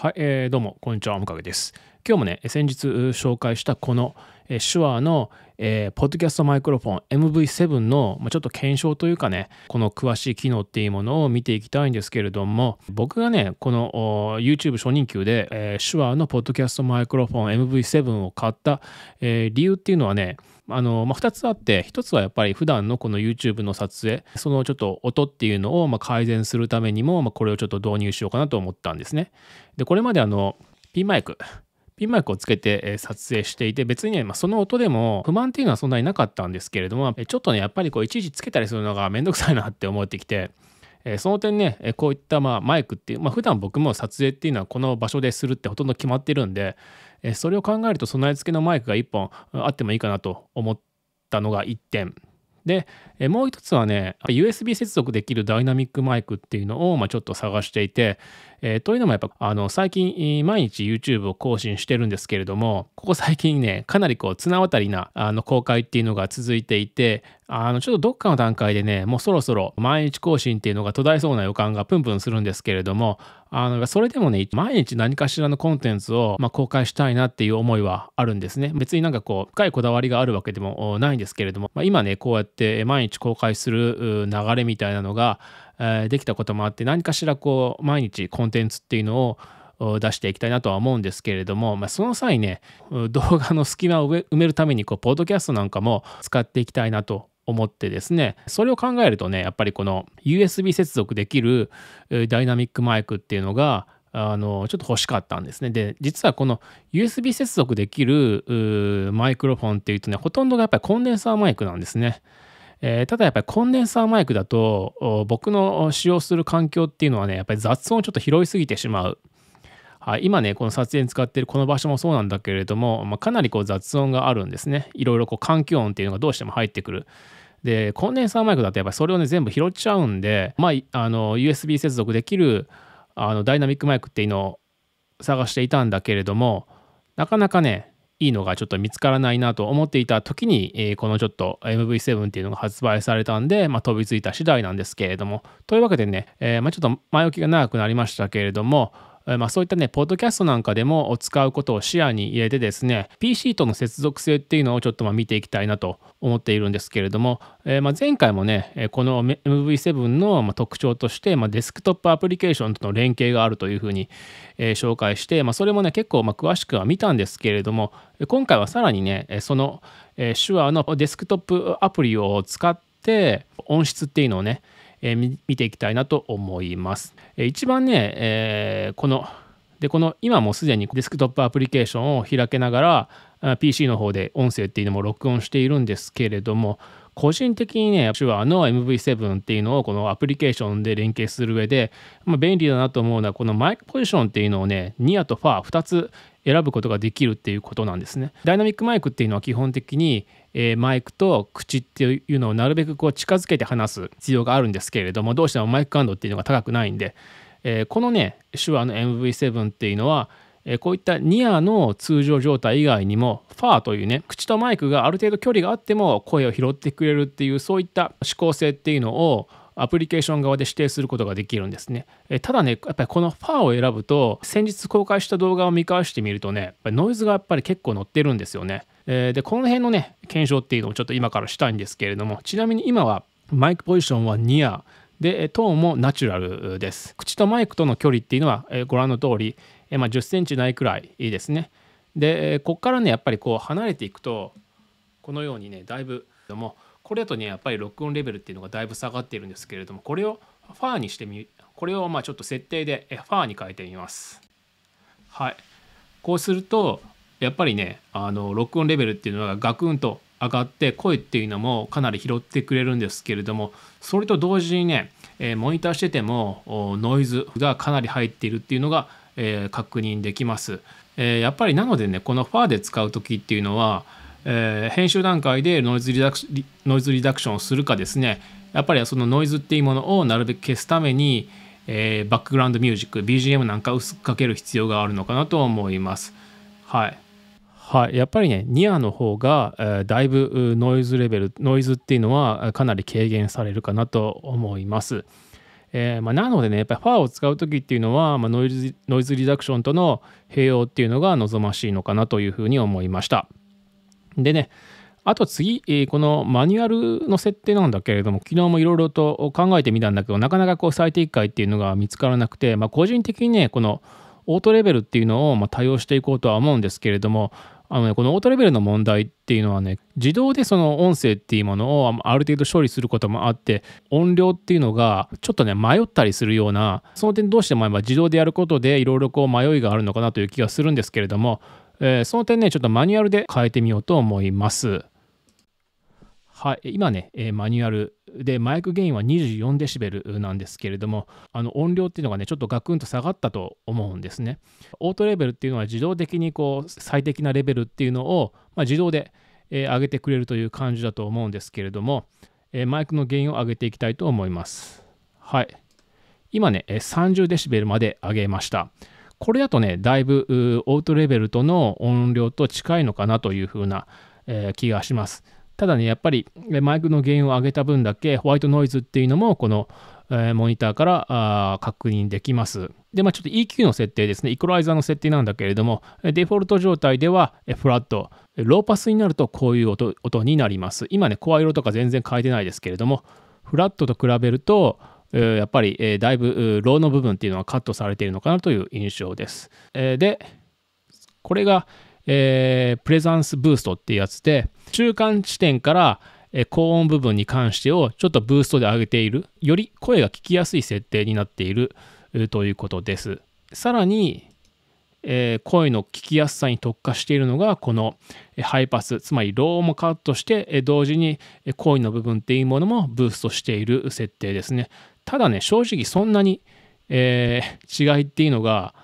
はい、えー、どうも、こんにちは、おむです。今日もね、先日紹介したこの、え手話の、えー、ポッドキャストマイクロフォン MV7 の、まあ、ちょっと検証というかね、この詳しい機能っていうものを見ていきたいんですけれども、僕がね、この YouTube 初任給で、えー、手話のポッドキャストマイクロフォン MV7 を買った、えー、理由っていうのはね、あの、まあ、2つあって、1つはやっぱり普段のこの YouTube の撮影、そのちょっと音っていうのをま改善するためにも、まこれをちょっと導入しようかなと思ったんですね。で、これまであの、ピンマイク、ピンマイクをつけて撮影していて、別にね、まあ、その音でも不満っていうのはそんなになかったんですけれども、ちょっとね、やっぱりこう、いちいちつけたりするのがめんどくさいなって思ってきて、えー、その点ね、えこういったまあマイクっていう、まあ、普段僕も撮影っていうのはこの場所でするってほとんど決まってるんで、えそれを考えると備え付けのマイクが1本あってもいいかなと思ったのが1点。で、えもう一つはね USB 接続できるダイナミックマイクっていうのを、まあ、ちょっと探していて、えというのもやっぱあの最近毎日 YouTube を更新してるんですけれどもここ最近ねかなりこう綱渡りなあの公開っていうのが続いていてあのちょっとどっかの段階でねもうそろそろ毎日更新っていうのが途絶えそうな予感がプンプンするんですけれどもあのそれでもね毎日何かしらのコンテンツを、ま公開したいなっていう思いはあるんですね別になんかこう深いこだわりがあるわけでもないんですけれども、まあ、今ねこうやって毎日公開する流れみたいなのがえできたこともあって何かしらこう毎日コンテンツっていうのを出していきたいなとは思うんですけれども、まあ、その際ね動画の隙間を埋めるためにこうポッドキャストなんかも使っていきたいなと思ってですねそれを考えるとねやっぱりこの USB 接続できるダイナミックマイクっていうのがあのちょっと欲しかったんですね。で実はこの USB 接続できるマイクロフォンっていうとねほとんどがやっぱりコンデンサーマイクなんですね。えー、ただやっぱりコンデンサーマイクだと僕の使用する環境っていうのはねやっぱり雑音ちょっと拾いすぎてしまう。はい、今ねこの撮影に使ってるこの場所もそうなんだけれども、まあ、かなりこう雑音があるんですねいろいろこう環境音っていうのがどうしても入ってくるでコンデンサーマイクだとやっぱりそれをね全部拾っちゃうんで、まあ、あの USB 接続できるあのダイナミックマイクっていうのを探していたんだけれどもなかなかねいいのがちょっと見つからないなと思っていた時に、えー、このちょっと MV7 っていうのが発売されたんで、まあ、飛びついた次第なんですけれどもというわけでね、えー、まあ、ちょっと前置きが長くなりましたけれどもまあ、そういったね、ポッドキャストなんかでも使うことを視野に入れてですね、PC との接続性っていうのをちょっとま見ていきたいなと思っているんですけれども、えー、ま前回もね、この MV7 の特徴として、まデスクトップアプリケーションとの連携があるというふうに、え紹介して、まあ、それもね、結構ま詳しくは見たんですけれども、今回はさらにね、その手話のデスクトップアプリを使って、音質っていうのをね、えー、見ていきたいなと思います。えー、一番ね、えー、このでこの今もすでにデスクトップアプリケーションを開けながら PC の方で音声っていうのも録音しているんですけれども個人的にね、手話の MV7 っていうのをこのアプリケーションで連携する上で、まあ、便利だなと思うのは、このマイクポジションっていうのをね、ニアとファー2つ選ぶことができるっていうことなんですね。ダイナミックマイクっていうのは基本的に、えー、マイクと口っていうのをなるべくこう近づけて話す必要があるんですけれども、どうしてもマイク感度っていうのが高くないんで、えー、このね、手話の MV7 っていうのは、えこういったニアの通常状態以外にもファーというね口とマイクがある程度距離があっても声を拾ってくれるっていうそういった指向性っていうのをアプリケーション側で指定することができるんですね。えただね、やっぱりこのファーを選ぶと、先日公開した動画を見返してみるとね、やっぱりノイズがやっぱり結構乗ってるんですよね。えで、この辺のね、検証っていうのをちょっと今からしたいんですけれども、ちなみに今はマイクポジションはニア、で、トーンもナチュラルです。口とマイクとの距離っていうのは、えご覧の通り、えまあ、10センチないくらいいいですね。でこっからねやっぱりこう離れていくとこのようにねだいぶでもこれだとねやっぱり録音レベルっていうのがだいぶ下がっているんですけれどもこれをファーにしてみこれをまあちょっと設定でファーに変えてみます。はいこうするとやっぱりねあの録音レベルっていうのがガクンと上がって声っていうのもかなり拾ってくれるんですけれどもそれと同時にねモニターしててもノイズがかなり入っているっていうのがえー、確認できます。えー、やっぱりなのでねこのファーで使う時っていうのは、えー、編集段階でノイズリダクシノイズリダクションをするかですねやっぱりそのノイズっていうものをなるべく消すために、えー、バックグラウンドミュージック BGM なんか薄くかける必要があるのかなと思います。はい、はい、やっぱりねニアの方が、えー、だいぶノイズレベルノイズっていうのはかなり軽減されるかなと思います。えー、まあ、なのでねやっぱりファーを使う時っていうのは、まあ、ノイズノイズリダクションとの併用っていうのが望ましいのかなというふうに思いました。でねあと次、このマニュアルの設定なんだけれども、昨日もいろいろと考えてみたんだけど、なかなかこう最適解っていうのが見つからなくて、まあ、個人的にね、このオートレベルっていうのをま多用していこうとは思うんですけれども、あのね、このオートレベルの問題っていうのはね、自動でその音声っていうものをある程度処理することもあって、音量っていうのがちょっとね、迷ったりするような、その点どうしても自動でやることでいろいろこう迷いがあるのかなという気がするんですけれども、えー、その点ね、ちょっとマニュアルで変えてみようと思います。はい、今ね、マニュアルでマイクゲインは24デシベルなんですけれどもあの音量っていうのがねちょっとガクンと下がったと思うんですねオートレベルっていうのは自動的にこう最適なレベルっていうのを、まあ、自動で、えー、上げてくれるという感じだと思うんですけれども、えー、マイクのゲインを上げていきたいと思いますはい今ね30デシベルまで上げましたこれだとねだいぶオートレベルとの音量と近いのかなというふうな、えー、気がしますただね、やっぱりマイクの原因を上げた分だけホワイトノイズっていうのもこの、えモニターからあ確認できます。で、まあ、ちょっと EQ の設定ですね、イコライザーの設定なんだけれども、デフォルト状態ではフラット、ローパスになるとこういう音音になります。今ね、声色とか全然変えてないですけれども、フラットと比べると、やっぱりだいぶローの部分っていうのはカットされているのかなという印象です。で、これがえー、プレザンスブーストっていうやつで、中間地点から、え高音部分に関してをちょっとブーストで上げている、より声が聞きやすい設定になっているということです。さらに、えー、声の聞きやすさに特化しているのがこのハイパスつまりローもカットして、え同時に声の部分っていうものもブーストしている設定ですねただね正直そんなに、えー、違いっていうのが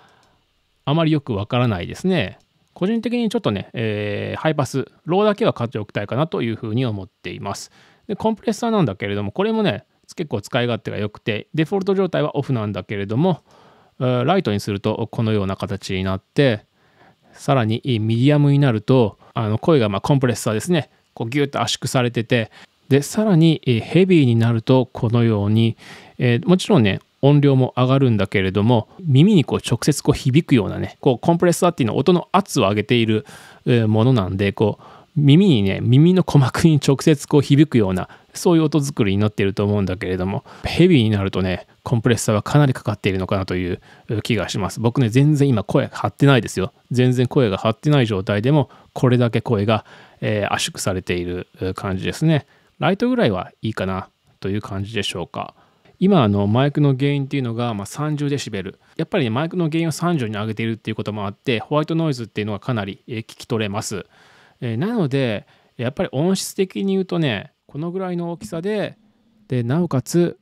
あまりよくわからないですね個人的にちょっとね、えー、ハイパス、ローだけは買っておきたいかなというふうに思っています。で、コンプレッサーなんだけれども、これもね、結構使い勝手が良くて、デフォルト状態はオフなんだけれども、ライトにするとこのような形になって、さらにミディアムになると、あの声がまコンプレッサーですね、こうギュッと圧縮されてて、で、さらにヘビーになるとこのように、えー、もちろんね、音量も上がるんだけれども耳にこう直接こう響くようなねこうコンプレッサーっていうのは音の圧を上げているものなんでこう耳にね耳の鼓膜に直接こう響くようなそういう音作りになっていると思うんだけれどもヘビーになるとねコンプレッサーはかなりかかっているのかなという気がします僕ね全然今声張ってないですよ全然声が張ってない状態でもこれだけ声が、えー、圧縮されている感じですねライトぐらいはいいかなという感じでしょうか今あのマイクの原因っていうのがま30デシベルやっぱり、ね、マイクの原因を30に上げているっていうこともあってホワイトノイズっていうのがかなり聞き取れます、えなのでやっぱり音質的に言うとねこのぐらいの大きさででなおかつ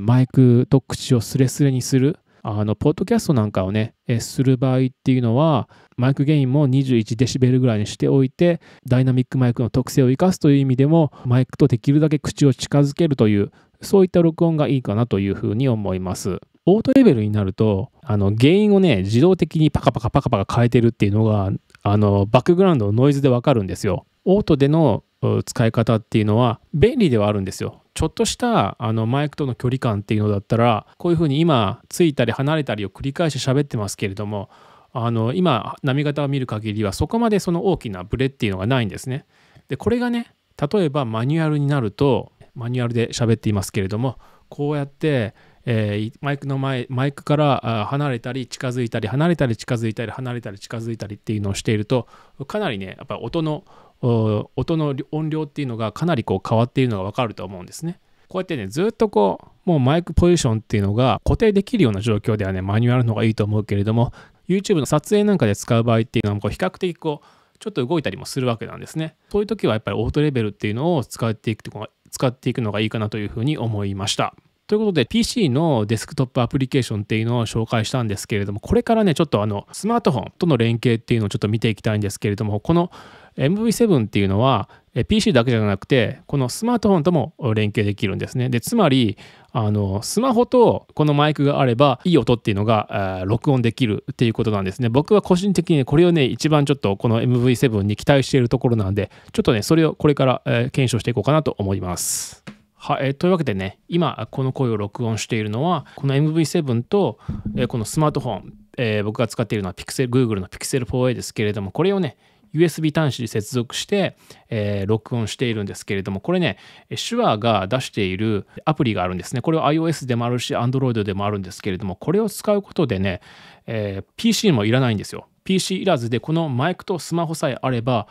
マイクと口をスレスレにするあのポッドキャストなんかをねする場合っていうのはマイクゲインも21デシベルぐらいにしておいて、ダイナミックマイクの特性を生かすという意味でも、マイクとできるだけ口を近づけるという、そういった録音がいいかなというふうに思います。オートレベルになると、あの、原因をね、自動的にパカパカパカパカ変えてるっていうのが、あの、バックグラウンドのノイズでわかるんですよ。オートでの使い方っていうのは便利ではあるんですよ。ちょっとしたあのマイクとの距離感っていうのだったらこういうふうに今ついたり離れたりを繰り返し喋ってますけれどもあの今波形を見る限りはそこまでその大きなブレっていうのがないんですね。でこれがね例えばマニュアルになるとマニュアルで喋っていますけれどもこうやって、えー、マイクの前マイクから離れたり近づいたり離れたり近づいたり離れたり近づいたりっていうのをしているとかなりねやっぱ音の音の音量っていうのがかなりこう変わっているのが分かると思うんですね。こうやってねずっとこうもうマイクポジションっていうのが固定できるような状況ではねマニュアルの方がいいと思うけれども YouTube の撮影なんかで使う場合っていうのはこう比較的こうちょっと動いたりもするわけなんですね。そういう時はやっぱりオートレベルっていうのを使っていく使っていくのがいいかなというふうに思いました。ということで PC のデスクトップアプリケーションっていうのを紹介したんですけれどもこれからねちょっとあのスマートフォンとの連携っていうのをちょっと見ていきたいんですけれどもこの MV7 っていうのは PC だけじゃなくて、このスマートフォンとも連携できるんですね。で、つまり、あの、スマホとこのマイクがあれば、いい音っていうのが、録音できるっていうことなんですね。僕は個人的にこれをね、一番ちょっとこの MV7 に期待しているところなんで、ちょっとね、それをこれから、えー、検証していこうかなと思います。はい、えー、というわけでね、今、この声を録音しているのは、この MV7 と、えー、このスマートフォン、え僕が使っているのは Pixel、Google の Pixel4a ですけれども、これをね、USB 端子に接続して、えー、録音しているんですけれども、これね、手話が出しているアプリがあるんですね。これは iOS でもあるし、Android でもあるんですけれども、これを使うことでね、えー、PC もいらないんですよ。PC いらずで、このマイクとスマホさえあれば、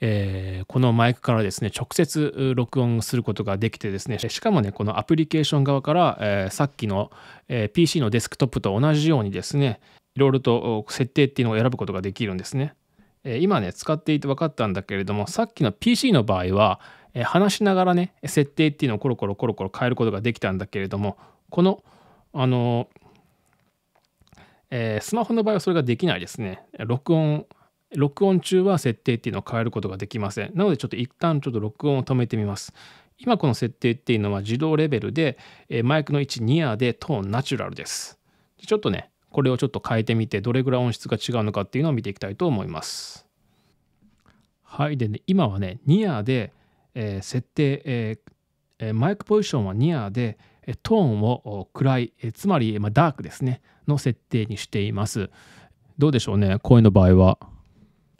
えー、このマイクからですね直接録音することができてですねしかもねこのアプリケーション側から、えー、さっきの、えー、PC のデスクトップと同じようにですねいろいろと設定っていうのを選ぶことができるんですねえ今ね使っていて分かったんだけれどもさっきの PC の場合は、え話しながらね設定っていうのをコロコロコロコロ変えることができたんだけれどもこのあのえー、スマホの場合はそれができないですね。録音、録音中は設定っていうのを変えることができません。なのでちょっと一旦ちょっと録音を止めてみます。今この設定っていうのは自動レベルで、えー、マイクの位置ニアでトーンナチュラルです。ちょっとね、これをちょっと変えてみてどれぐらい音質が違うのかっていうのを見ていきたいと思います。はいでね今はねニアで、えー、設定、えー、マイクポジションはニアでトーンを暗い、えー、つまり、まあ、ダークですねの設定にしています。どうでしょうね声の場合は。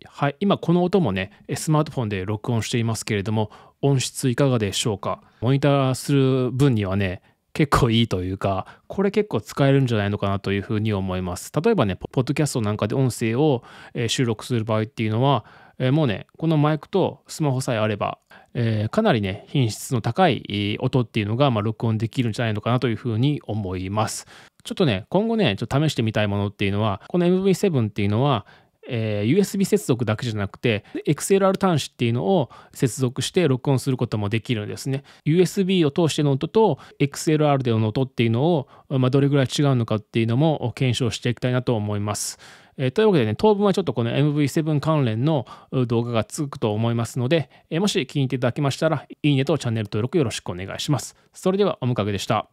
はい今この音もねスマートフォンで録音していますけれども音質いかがでしょうかモニターする分にはね結構いいというか、これ結構使えるんじゃないのかなというふうに思います。例えばね、ポッドキャストなんかで音声を収録する場合っていうのは、もうね、このマイクとスマホさえあれば、えかなりね、品質の高い音っていうのが、まあ、録音できるんじゃないのかなというふうに思います。ちょっとね、今後ね、ちょっと試してみたいものっていうのは、この MV7 っていうのは、えー、USB 接続だけじゃなくて XLR 端子っていうのを接続して録音することもできるんですね USB を通しての音と XLR での音っていうのを、まあ、どれぐらい違うのかっていうのも検証していきたいなと思います、えー、というわけでね当分はちょっとこの MV7 関連の動画が続くと思いますので、えー、もし気に入っていただけましたらいいねとチャンネル登録よろしくお願いしますそれではおむかげでした